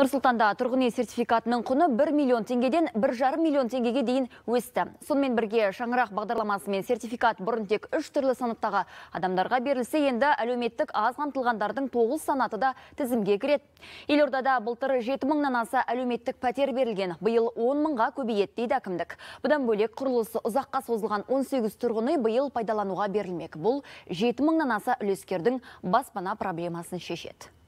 Нұрсұлтанда тұрғын үй сертификатының құны 1 миллион теңгеден 1,5 миллион теңгеге дейін өсті. Сонымен бірге шаңырақ бағдарламасымен сертификат бұрын тек 3 түрлі санаттағы адамдарға берілсе, енді әлеуметтік аз қамтылғандардың 9 санаты да тізімге кіреді. Елордада былтыр 7 мыңнан аса әлеуметтік пәтер берілген, биыл 10 мыңға көбейеді дейді әкімдік. Бұдан бөлек құрылысы ұзаққа созылған 18 тұрғын үй биыл пайдалануға берілмек. Бұл 7 мыңнан аса үлескердің баспана проблемасын шешеді